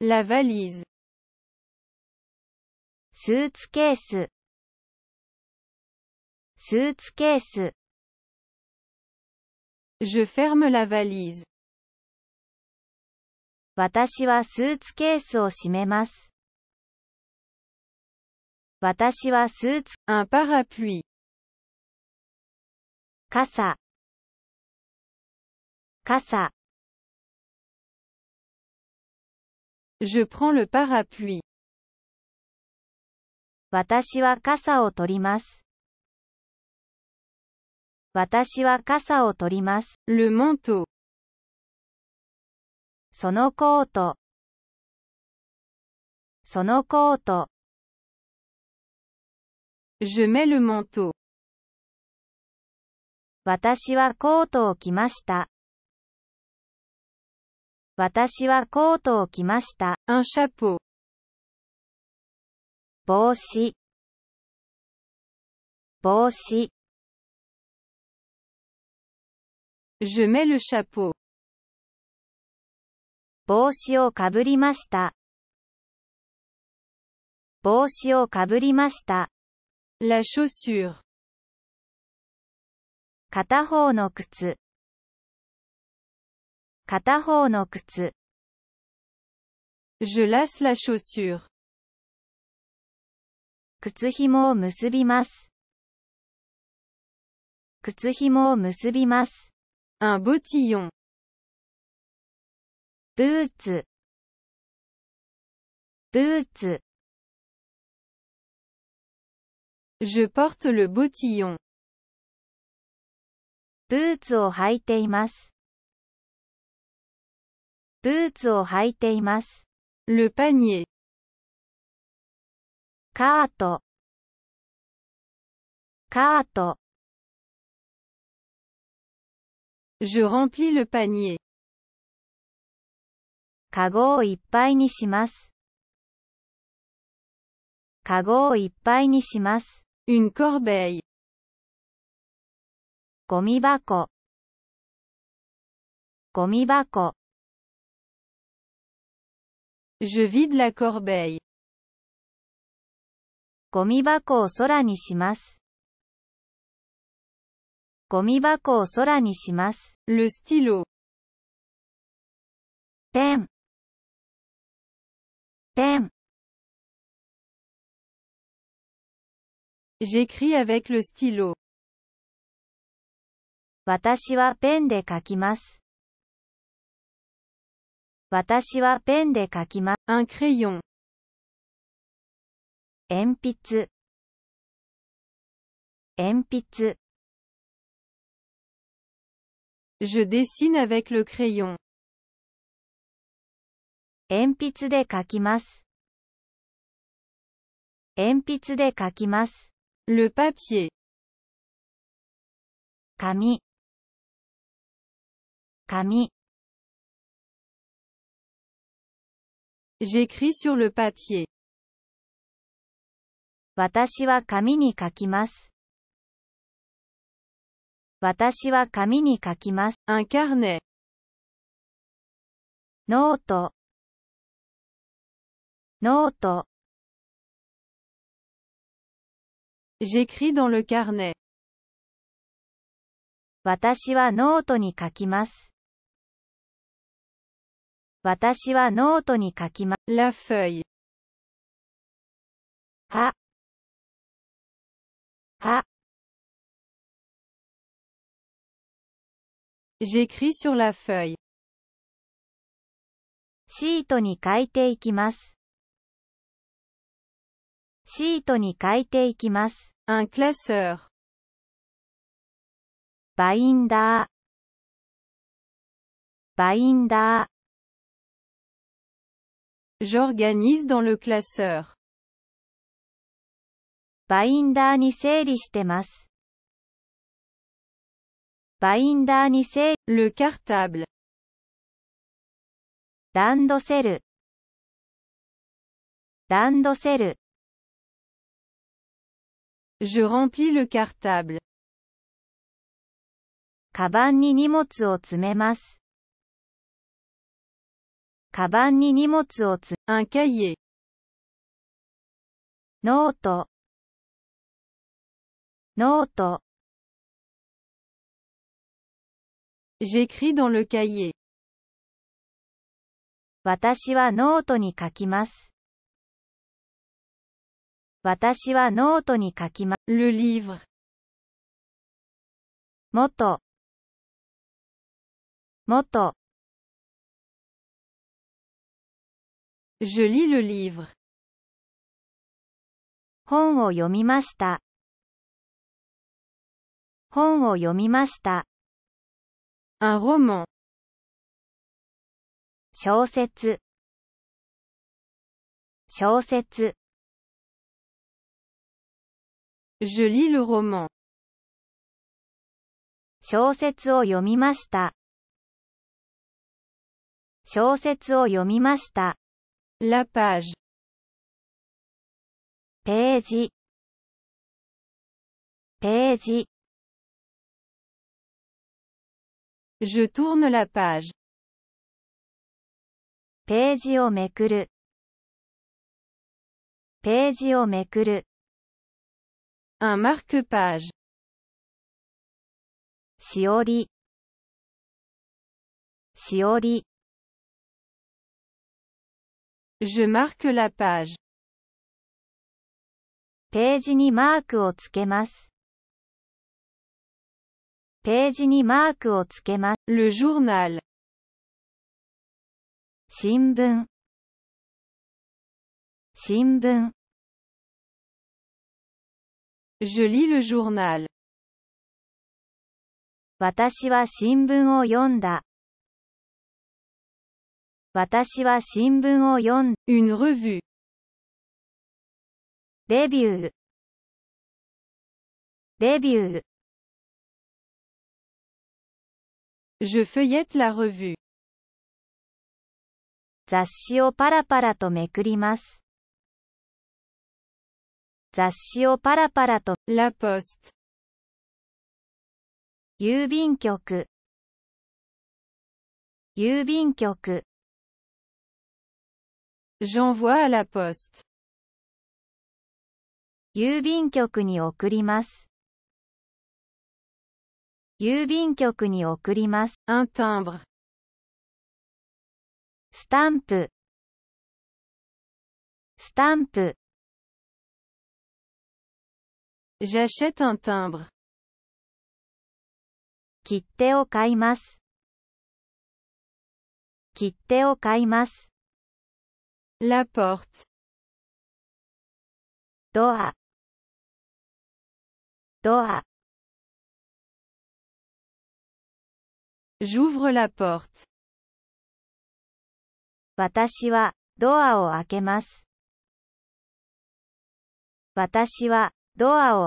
La valise. スーツケース。スーツケース。Je ferme la valise. 私はスーツケースを閉めます。私はスーツ、un parapluie。傘。傘。Je prends le parapluie. 私は傘を取ります。私は傘を取ります。Le manteau. そのコート。そのコート。Je mets le manteau. 私はコートを着ました。私はコートを着ました。un chapeau。帽子帽子 Je mets le chapeau。帽子をかぶりました。帽子をかぶりました。La chaussure。片方の靴片方の靴。Je lasse i la chaussure. 靴もを結びます。靴もを結びます。Un bottillon. ブーツ。ブーツ。Je porte le bottillon. ブーツを履いています。ブーツを履いています。Le p a カート。カート。Je remplis le panier。カゴをいっぱいにします。カゴをいっぱいにします。Une corbeille。ゴミ箱。ゴミ箱。Je vide la corbeille. Gomibako au soranissimas ni Le stylo. Pen. Pen. J'écris avec le stylo. Watashi kakimas. 私はペンで書きます。un crayon, 鉛筆。鉛筆。je dessine avec le crayon, 鉛筆で書きます。鉛筆で書きます。le papier, 紙。紙。J'écris sur le papier. 私は紙に書きます。私は紙に書きます。Un carnet. ノート。ノート。J'écris dans le carnet. 私はノートに書きます。私はノートに書きま、la feuille。は、は。j'écris sur la feuille。シートに書いていきます。シートに書いていきます。un classeur。バインダー。バインダー。J'organise dans le classeur. バインダーに整理してます。バインダーに整理。Le cartable. ランドセル。ランドセル。Je remplis le cartable. カバンに荷物を詰めます。カバンに荷物をつ、un cahier。ノート、ノート。J'écris dans le cahier. 私はノートに書きます。私はノートに書きます。le livre。元、元。Je lis le livre. 本を読みました。本を読みました。Un roman. 小説小説 Je lis le roman. 小説を読みました。小説を読みました。La page. Page. Page. Je tourne la page. Page o mekuru. Page o Un marque-page. Siori Siori Je marque la page. ページにマークをつけます。ページにマークをつけます。Le journal. 新聞新聞 Je lis le journal. 私は新聞を読んだ。私は新聞を読ん Une revue. レビューレビュー Je feuillette la revue. 雑誌をパラパラとめくります雑誌をパラパラと La poste. 郵便局郵便局 J'envoie à la poste. 郵便局に送ります。郵便局に送ります。Un timbre. スタンプ。スタンプ。J'achète un timbre. 切手を買います。切手を買います。La porte. Doa. Doa. J'ouvre la porte. 私はドアを開けます。私はドアを